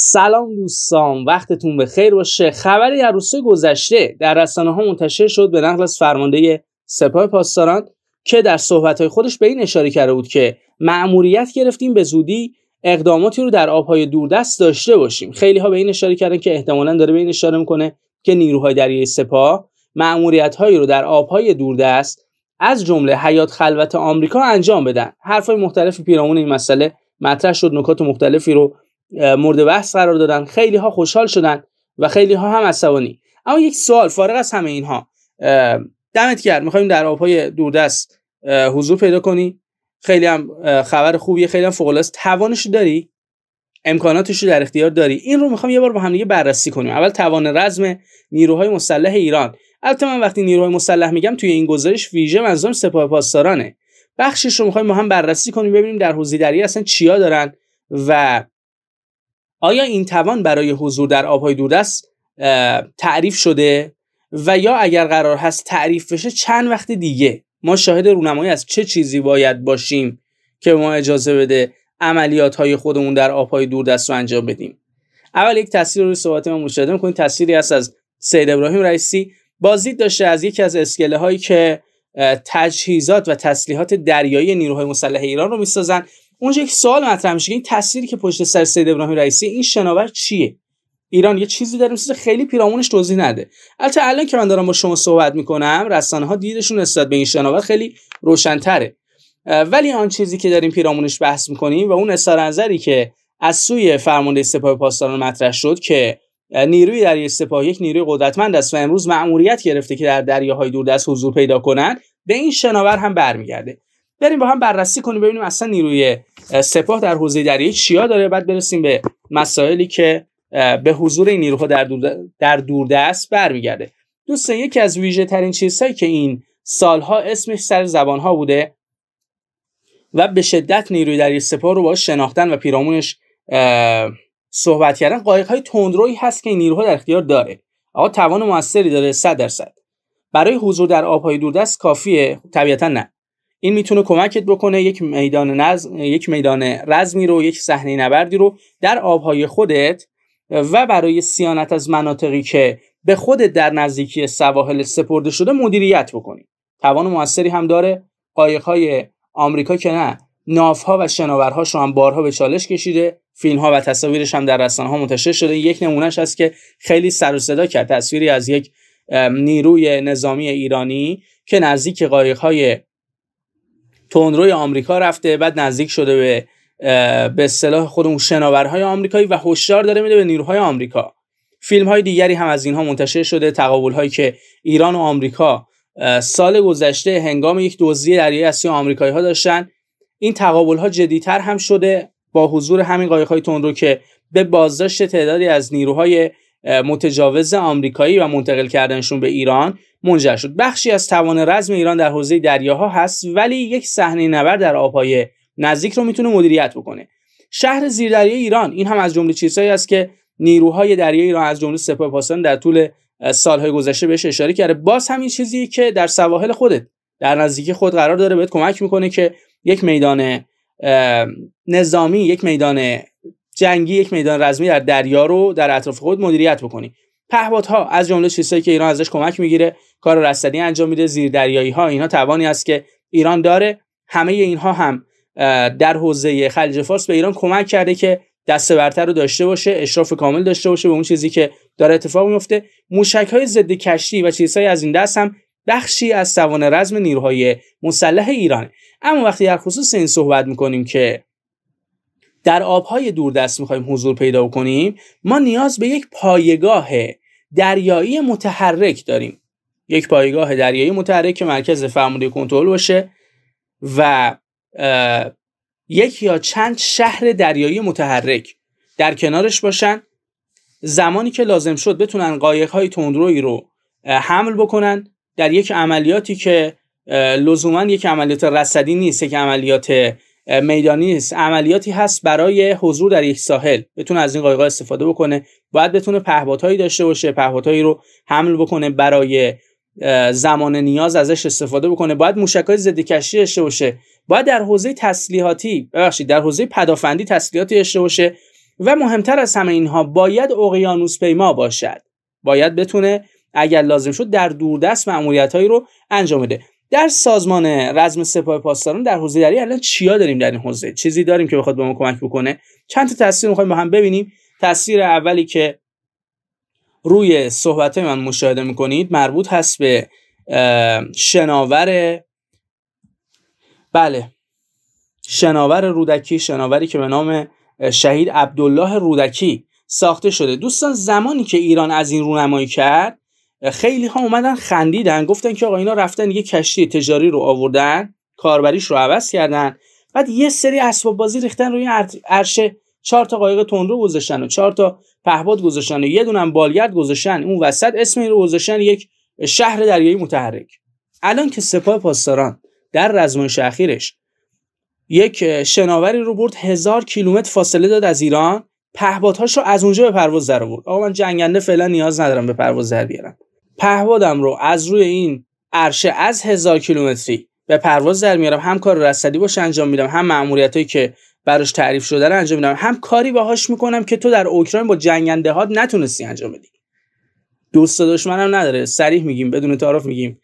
سلام دوستان وقتتون به خیر باشه خبری در روزهای گذشته در رسانه ها منتشر شد به نقل از فرمانده سپاه پاسداران که در صحبت خودش به این اشاره کرده بود که مأموریت گرفتیم به زودی اقداماتی رو در آبهای دوردست داشته باشیم خیلی ها به این اشاره کردن که احتمالا داره به این اشاره میکنه که نیروهای دریای سپاه مأموریت هایی رو در آبهای دوردست از جمله حیات خلوت آمریکا انجام بدن حرفهای مختلف پیرامون این مسئله مطرح شد نکات مختلفی رو مورد بحث قرار دادن خیلی ها خوشحال شدن و خیلی ها هم عصبانی اما یک سوال فارغ از همه اینها دمت کرد میخوایم در آبهای دوردست حضور پیدا کنی خیلی هم خبر خوبیه خیلی هم فوق توانش داری امکاناتش رو در اختیار داری این رو میخوام یه بار با هم دیگه بررسی کنیم اول توان رزم نیروهای مسلح ایران البته من وقتی نیروهای مسلح میگم توی این گزارش ویژه منظورم سپاه پاسدارانه بخشش رو میخوایم با هم بررسی کنیم ببینیم در حوزه دری اصلا چیا دارن و آیا این توان برای حضور در آبهای دوردست تعریف شده و یا اگر قرار هست تعریف بشه چند وقت دیگه ما شاهد رونمایی از چه چیزی باید باشیم که ما اجازه بده عملیات های خودمون در آبهای دوردست رو انجام بدیم اول یک تصویر روی صحبت ما مشاهده میکنید تصویری هست از سید ابراهیم رئیسی بازدید داشته از یکی از اسکله هایی که تجهیزات و تسلیحات دریایی نیروهای مسلح ایران رو میسازن اونجا یک سوال مطرح میشه که این تصویری که پشت سر سید ابراهیم رئیسی این شناور چیه ایران یه چیزی داریم چیز خیلی پیرامونش توضیح نده البته الان که من دارم با شما صحبت میکنم رسانه ها دیدشون نسبت به این شناور خیلی روشنتره ولی آن چیزی که داریم پیرامونش بحث میکنیم و اون اثر نظری که از سوی فرمانده سپاه پاسداران مطرح شد که نیروی دریای سپاه یک نیروی قدرتمند است و امروز مأموریت گرفته که در دریاهای دوردست حضور پیدا کنند به این شناور هم برمیگرده بریم با هم بررسی کنیم ببینیم اصلا نیروی سپاه در حوزه دریایی چیا داره بعد برسیم به مسائلی که به حضور این نیروها در دور در دوردست برمیگرده دوستان یکی از ویژه ترین چیزهایی که این سالها اسمش سر زبانها بوده و به شدت نیروی دریایی سپاه رو با شناختن و پیرامونش صحبت کردن قایق های تندرویی هست که این نیروها در اختیار داره آقا توان موثری داره 100 درصد برای حضور در آبهای دوردست کافیه طبیعتا نه این میتونه کمکت بکنه یک میدان نظم یک میدان رزمی رو یک صحنه نبردی رو در آبهای خودت و برای سیانت از مناطقی که به خودت در نزدیکی سواحل سپرده شده مدیریت بکنی توان موثری هم داره قایقهای آمریکا که نه نافها و شناورهاش رو هم بارها به چالش کشیده فیلم ها و تصاویرش هم در رسانه ها منتشر شده یک نمونهش هست که خیلی سر و صدا کرد تصویری از یک نیروی نظامی ایرانی که نزدیک قایق تندروی آمریکا رفته بعد نزدیک شده به به اصطلاح خودمون شناورهای آمریکایی و هشدار داره میده به نیروهای آمریکا فیلم های دیگری هم از اینها منتشر شده تقابل هایی که ایران و آمریکا سال گذشته هنگام یک دوزی دریایی از آمریکایی ها داشتن این تقابل ها جدیتر هم شده با حضور همین قایق های تندرو که به بازداشت تعدادی از نیروهای متجاوز آمریکایی و منتقل کردنشون به ایران منجر شد بخشی از توان رزم ایران در حوزه دریاها هست ولی یک صحنه نبرد در آبهای نزدیک رو میتونه مدیریت بکنه شهر زیردریای ایران این هم از جمله چیزهایی است که نیروهای دریایی ایران از جمله سپاه پاسداران در طول سالهای گذشته بهش اشاره کرده باز همین چیزی که در سواحل خودت در نزدیکی خود قرار داره بهت کمک میکنه که یک میدان نظامی یک میدان جنگی یک میدان رزمی در دریا رو در اطراف خود مدیریت بکنی پهپادها از جمله چیزهایی که ایران ازش کمک میگیره کار رصدی انجام میده دریایی ها اینا توانی است که ایران داره همه اینها هم در حوزه خلیج فارس به ایران کمک کرده که دسته برتر رو داشته باشه اشراف کامل داشته باشه به اون چیزی که داره اتفاق میفته موشک های ضد کشتی و چیزهای از این دست هم بخشی از توان رزم نیروهای مسلح ایران اما وقتی در خصوص این صحبت میکنیم که در آبهای دوردست میخوایم حضور پیدا کنیم ما نیاز به یک پایگاه دریایی متحرک داریم یک پایگاه دریایی متحرک که مرکز فرمانده کنترل باشه و یک یا چند شهر دریایی متحرک در کنارش باشن زمانی که لازم شد بتونن قایق های تندروی رو حمل بکنن در یک عملیاتی که لزوما یک عملیات رصدی نیست یک عملیات میدانی است عملیاتی هست برای حضور در یک ساحل بتونه از این قایقا استفاده بکنه باید بتونه پهپادهایی داشته باشه پهپادهایی رو حمل بکنه برای زمان نیاز ازش استفاده بکنه باید موشکای ضد کشتی داشته باشه باید در حوزه تسلیحاتی ببخشید در حوزه پدافندی تسلیحاتی داشته باشه و مهمتر از همه اینها باید اقیانوس پیما باشد باید بتونه اگر لازم شد در دوردست معموریتهایی رو انجام بده در سازمان رزم سپاه پاسداران در حوزه دری الان چیا داریم در این حوزه چیزی داریم که بخواد به ما کمک بکنه چند تا تاثیر میخوایم با هم ببینیم تاثیر اولی که روی صحبت من مشاهده میکنید مربوط هست به شناور بله شناور رودکی شناوری که به نام شهید عبدالله رودکی ساخته شده دوستان زمانی که ایران از این رونمایی کرد خیلی ها اومدن خندیدن گفتن که آقا اینا رفتن یه کشتی تجاری رو آوردن کاربریش رو عوض کردن بعد یه سری اسباب بازی ریختن روی عرشه چهار تا قایق تندرو گذاشتن و چهار تا پهباد گذاشتن و یه دونم بالگرد گذاشتن اون وسط اسم این رو گذاشتن یک شهر دریایی متحرک الان که سپاه پاسداران در رزمایش اخیرش یک شناوری رو برد هزار کیلومتر فاصله داد از ایران پهپادهاش رو از اونجا به پرواز در آورد آقا من جنگنده فعلا نیاز ندارم به پرواز در بیارم پهوادم رو از روی این عرشه از هزار کیلومتری به پرواز در میارم هم کار رصدی باش انجام میدم هم هایی که براش تعریف شده رو انجام میدم هم کاری باهاش میکنم که تو در اوکراین با جنگنده ها نتونستی انجام بدی دوست و دشمنم نداره سریح میگیم بدون تعارف میگیم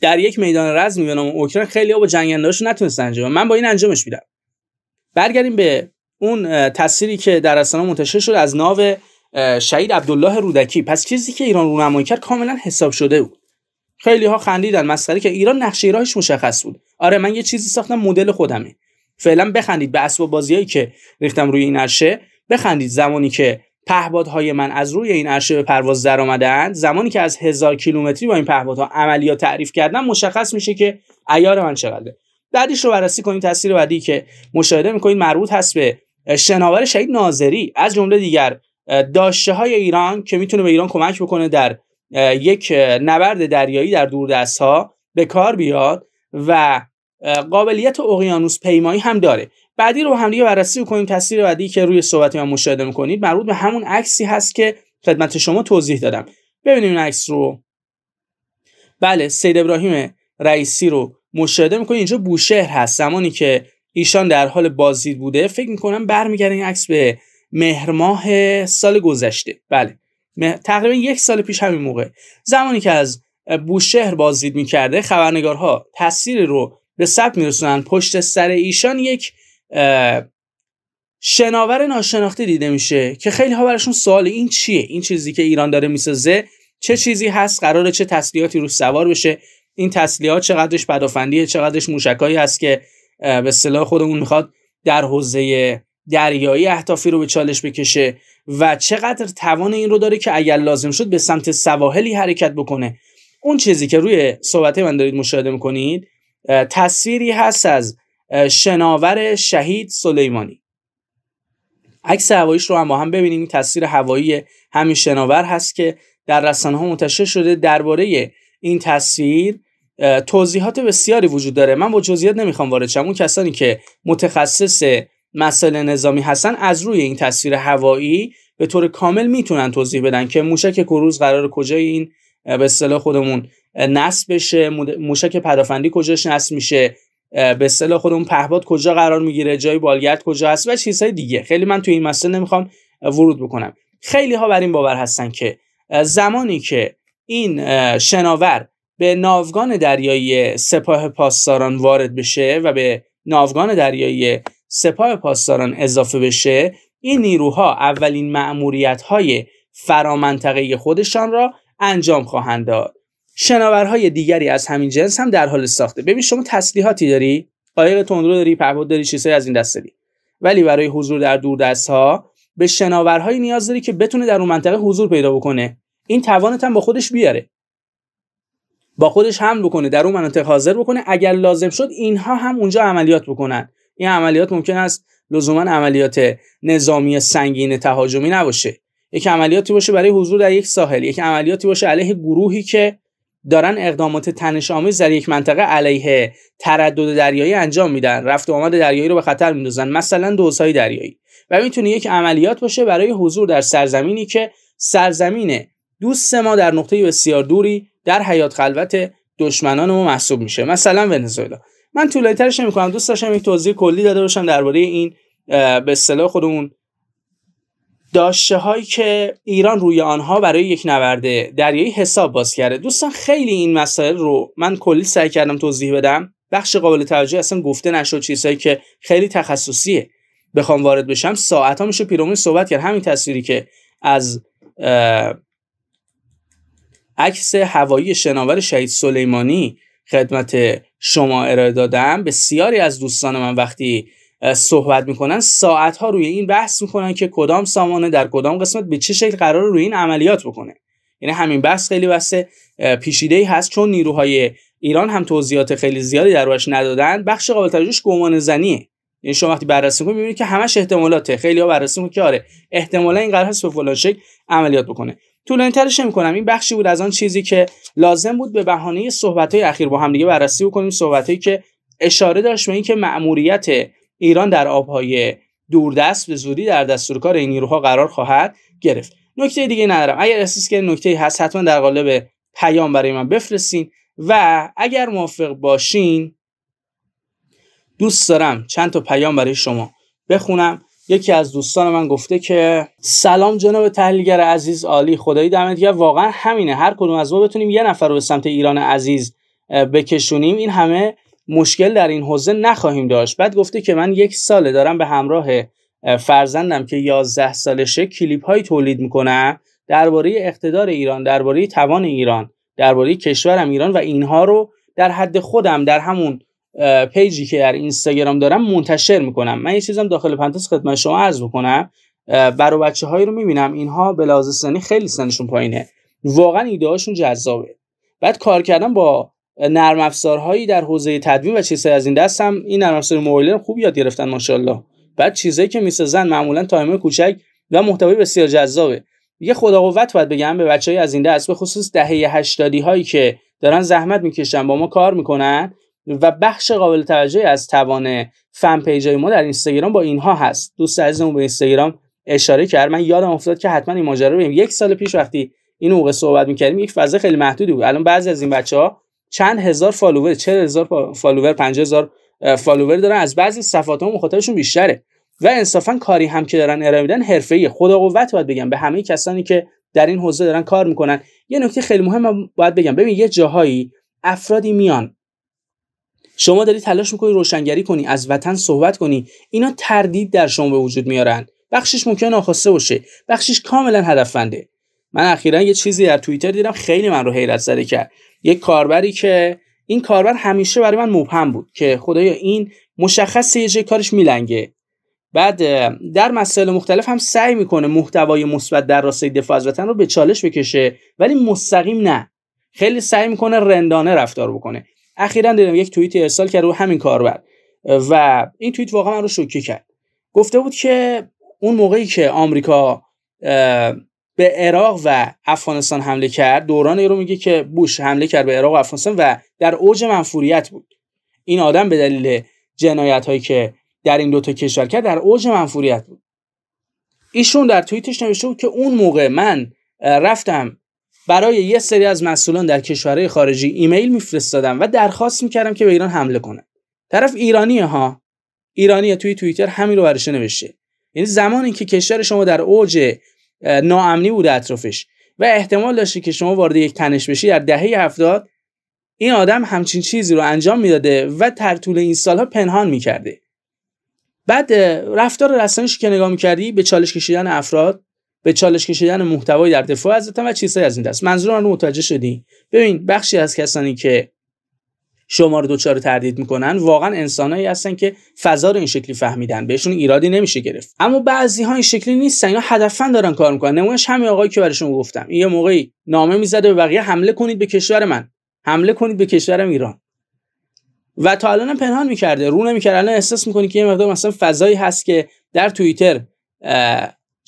در یک میدان رزمی میبینم نام اوکراین خیلی ها با هاش نتونست انجام من با این انجامش میدم برگردیم به اون تصویری که در اصلا منتشر شد از ناو شهید عبدالله رودکی پس چیزی که ایران رونمایی کرد کاملا حساب شده بود خیلی ها خندیدن مسخره که ایران نقشه راهش مشخص بود آره من یه چیزی ساختم مدل خودمه فعلا بخندید به اسباب بازیایی که ریختم روی این عرشه بخندید زمانی که پهپادهای من از روی این عرشه به پرواز در زمانی که از هزار کیلومتری با این پهپادها عملیات تعریف کردم مشخص میشه که عیار من چقدره بعدیش رو بررسی کنید تاثیر بعدی که مشاهده میکنید مربوط هست به شناور شهید ناظری از جمله دیگر داشته های ایران که میتونه به ایران کمک بکنه در یک نبرد دریایی در دست ها به کار بیاد و قابلیت اقیانوس پیمایی هم داره بعدی رو هم دیگه بررسی کنیم تصویر بعدی که روی صحبت هم مشاهده میکنید مربوط به همون عکسی هست که خدمت شما توضیح دادم ببینیم این عکس رو بله سید ابراهیم رئیسی رو مشاهده میکنید اینجا بوشهر هست زمانی که ایشان در حال بازدید بوده فکر میکنم برمیگرده این عکس به مهرماه سال گذشته بله تقریبا یک سال پیش همین موقع زمانی که از بوشهر بازدید میکرده خبرنگارها تصویر رو به ثبت میرسونن پشت سر ایشان یک شناور ناشناخته دیده میشه که خیلی ها براشون سوال این چیه این چیزی که ایران داره میسازه چه چیزی هست قراره چه تسلیحاتی رو سوار بشه این تسلیحات چقدرش پدافندیه چقدرش موشکایی هست که به خودمون میخواد در حوزه دریایی اهدافی رو به چالش بکشه و چقدر توان این رو داره که اگر لازم شد به سمت سواحلی حرکت بکنه اون چیزی که روی صحبت من دارید مشاهده میکنید تصویری هست از شناور شهید سلیمانی عکس هواییش رو هم با هم ببینیم تصویر هوایی همین شناور هست که در رسانه ها منتشر شده درباره این تصویر توضیحات بسیاری وجود داره من با جزئیات نمیخوام وارد شم اون کسانی که متخصص مسائل نظامی هستن از روی این تصویر هوایی به طور کامل میتونن توضیح بدن که موشک کروز قرار کجای این به اصطلاح خودمون نصب بشه موشک پدافندی کجاش نصب میشه به اصطلاح خودمون پهپاد کجا قرار میگیره جای بالگرد کجا هست و چیزهای دیگه خیلی من توی این مسئله نمیخوام ورود بکنم خیلی ها بر این باور هستن که زمانی که این شناور به ناوگان دریایی سپاه پاسداران وارد بشه و به ناوگان دریایی سپاه پاسداران اضافه بشه این نیروها اولین معموریت های فرامنطقه خودشان را انجام خواهند داد شناورهای دیگری از همین جنس هم در حال ساخته ببین شما تسلیحاتی داری قایق تندرو داری پهپاد داری چیزهایی از این دست ولی برای حضور در دوردست ها به شناورهایی نیاز داری که بتونه در اون منطقه حضور پیدا بکنه این توانت هم با خودش بیاره با خودش هم بکنه در اون منطقه حاضر بکنه اگر لازم شد اینها هم اونجا عملیات بکنن این عملیات ممکن است لزوما عملیات نظامی سنگین تهاجمی نباشه یک عملیاتی باشه برای حضور در یک ساحل یک عملیاتی باشه علیه گروهی که دارن اقدامات تنش آمیز در یک منطقه علیه تردد دریایی انجام میدن رفت و آمد دریایی رو به خطر میندازن مثلا دوزهای دریایی و میتونه یک عملیات باشه برای حضور در سرزمینی که سرزمین دوست ما در نقطه بسیار دوری در حیات خلوت دشمنان ما محسوب میشه مثلا ونزوئلا من طولانی ترش کنم دوست داشتم یک توضیح کلی داده باشم درباره این به اصطلاح خودمون داشته هایی که ایران روی آنها برای یک نورده دریایی حساب باز کرده دوستان خیلی این مسائل رو من کلی سعی کردم توضیح بدم بخش قابل توجه اصلا گفته نشد چیزهایی که خیلی تخصصیه بخوام وارد بشم ساعت ها میشه پیرامون صحبت کرد همین تصویری که از عکس هوایی شناور شهید سلیمانی خدمت شما ارائه دادم بسیاری از دوستان من وقتی صحبت میکنن ساعت ها روی این بحث میکنن که کدام سامانه در کدام قسمت به چه شکل قرار روی این عملیات بکنه یعنی همین بحث خیلی بحث پیشیده ای هست چون نیروهای ایران هم توضیحات خیلی زیادی دروش ندادن بخش قابل توجهش گمان زنیه یعنی شما وقتی بررسی کنید میبینید که همش احتمالاته خیلی ها بررسی که آره احتمالا این قرار هست به فلان شکل عملیات بکنه طولانی‌ترش میکنم این بخشی بود از آن چیزی که لازم بود به بهانه های اخیر با هم دیگه بررسی بکنیم هایی که اشاره داشت به اینکه مأموریت ایران در آبهای دوردست به زودی در دستور کار این نیروها قرار خواهد گرفت نکته دیگه ندارم اگر احساس که نکته هست حتما در قالب پیام برای من بفرستین و اگر موافق باشین دوست دارم چند تا پیام برای شما بخونم یکی از دوستان من گفته که سلام جناب تحلیلگر عزیز عالی خدایی دمت گرم واقعا همینه هر کدوم از ما بتونیم یه نفر رو به سمت ایران عزیز بکشونیم این همه مشکل در این حوزه نخواهیم داشت بعد گفته که من یک ساله دارم به همراه فرزندم که 11 سالشه کلیپ های تولید میکنم درباره اقتدار ایران درباره توان ایران درباره کشورم ایران و اینها رو در حد خودم در همون پیجی که در اینستاگرام دارم منتشر میکنم من یه چیزم داخل پنتس خدمت شما عرض میکنم و بچه هایی رو میبینم اینها به لحاظ سنی خیلی سنشون پایینه واقعا ایدههاشون جذابه بعد کار کردن با نرم افزارهایی در حوزه تدوین و چیزهای از این دستم این نرم افزار موبایل خوب یاد گرفتن ماشاءالله بعد چیزهایی که میسازن معمولا تایم کوچک و محتوای بسیار جذابه یه خدا قوت باید بگم به بچهای از این دست به خصوص دهه 80 هایی که دارن زحمت میکشن با ما کار میکنن و بخش قابل توجهی از توان فن پیجای ما در اینستاگرام با اینها هست دوست عزیزمون به اینستاگرام اشاره کرد من یادم افتاد که حتما این ماجرا رو یک سال پیش وقتی این موقع صحبت میکردیم یک فضا خیلی محدودی بود الان بعضی از این بچه ها چند هزار فالوور 40 هزار فالوور 50 هزار فالوور دارن از بعضی صفات ها مخاطبشون بیشتره و انصافا کاری هم که دارن ارائه میدن حرفه‌ای خدا قوت باید بگم به همه کسانی که در این حوزه دارن کار میکنن یه نکته خیلی مهم باید بگم ببین یه جاهایی افرادی میان شما داری تلاش میکنی روشنگری کنی از وطن صحبت کنی اینا تردید در شما به وجود میارن بخشش ممکن ناخواسته باشه بخشش کاملا هدفنده من اخیرا یه چیزی در توییتر دیدم خیلی من رو حیرت زده کرد یک کاربری که این کاربر همیشه برای من مبهم بود که خدایا این مشخص یه جای کارش میلنگه بعد در مسائل مختلف هم سعی میکنه محتوای مثبت در راستای دفاع از وطن رو به چالش بکشه ولی مستقیم نه خیلی سعی میکنه رندانه رفتار بکنه اخیرا دیدم یک توییت ارسال کرد رو همین کاربر و این توییت واقعا من رو شوکه کرد گفته بود که اون موقعی که آمریکا به عراق و افغانستان حمله کرد دوران رو میگه که بوش حمله کرد به عراق و افغانستان و در اوج منفوریت بود این آدم به دلیل جنایت هایی که در این دوتا کشور کرد در اوج منفوریت بود ایشون در توییتش نوشته بود که اون موقع من رفتم برای یه سری از مسئولان در کشورهای خارجی ایمیل میفرستادم و درخواست میکردم که به ایران حمله کنه طرف ایرانی ها ایرانی توی توییتر همین رو برشه نوشته یعنی زمانی که کشور شما در اوج ناامنی بوده اطرافش و احتمال داشته که شما وارد یک تنش بشی در دهه هفتاد این آدم همچین چیزی رو انجام میداده و در طول این سالها پنهان میکرده بعد رفتار رسانش که نگاه میکردی به چالش کشیدن افراد به چالش کشیدن محتوای در دفاع از و چیزهایی از این دست منظور رو متوجه شدی ببین بخشی از کسانی که شما رو دوچار تردید میکنن واقعا انسانایی هستن که فضا رو این شکلی فهمیدن بهشون ایرادی نمیشه گرفت اما بعضی ها این شکلی نیستن اینا هدفا دارن کار میکنن نمونش همین آقایی که برای گفتم یه موقعی نامه میزده به بقیه حمله کنید به کشور من حمله کنید به کشورم ایران و تا الان پنهان میکرده رو نمیکرده الان احساس میکنی که یه مقدار مثلا فضایی هست که در توییتر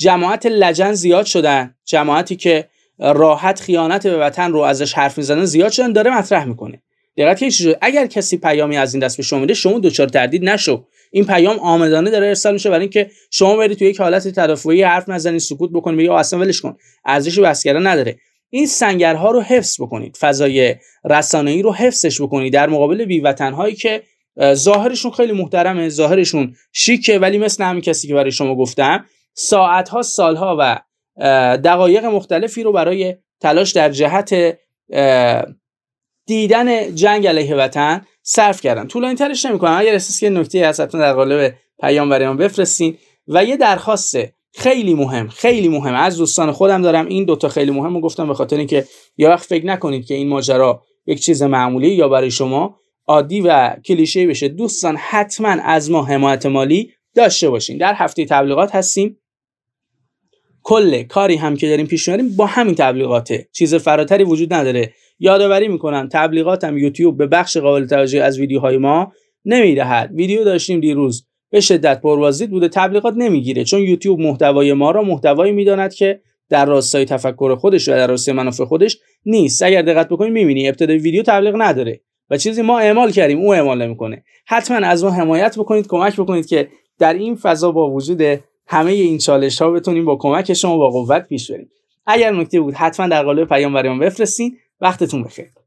جماعت لجن زیاد شدن جماعتی که راحت خیانت به وطن رو ازش حرف میزنن زیاد شدن داره مطرح میکنه دقت کنید شد اگر کسی پیامی از این دست به شما میده شما دچار تردید نشو این پیام آمدانه داره ارسال میشه برای اینکه شما برید تو یک حالت تدافعی حرف نزنید سکوت بکنید یا اصلا ولش کن ارزش بس نداره این سنگرها رو حفظ بکنید فضای رسانه‌ای رو حفظش بکنید در مقابل بی هایی که ظاهرشون خیلی محترمه ظاهرشون شیکه ولی مثل همین کسی که برای شما گفتم ساعتها سالها و دقایق مختلفی رو برای تلاش در جهت دیدن جنگ علیه وطن صرف کردن طولانی ترش کنم اگر احساس که نکته هست حتما در قالب پیام برای من بفرستین و یه درخواست خیلی مهم خیلی مهم از دوستان خودم دارم این دوتا خیلی مهم رو گفتم به خاطر اینکه یا وقت فکر نکنید که این ماجرا یک چیز معمولی یا برای شما عادی و کلیشه بشه دوستان حتما از ما حمایت مالی داشته باشین در هفته تبلیغات هستیم کل کاری هم که داریم پیش میاریم با همین تبلیغاته چیز فراتری وجود نداره یادآوری میکنم تبلیغاتم یوتیوب به بخش قابل توجه از ویدیوهای ما نمیدهد ویدیو داشتیم دیروز به شدت پروازید بوده تبلیغات نمیگیره چون یوتیوب محتوای ما را محتوایی میداند که در راستای تفکر خودش و در راستای منافع خودش نیست اگر دقت بکنید میبینی ابتدای ویدیو تبلیغ نداره و چیزی ما اعمال کردیم او اعمال نمیکنه حتما از ما حمایت بکنید کمک بکنید که در این فضا با وجود همه این چالش ها بتونیم با کمک شما با قوت پیش بریم اگر نکته بود حتما در قالب پیام برام بفرستین وقتتون بخیر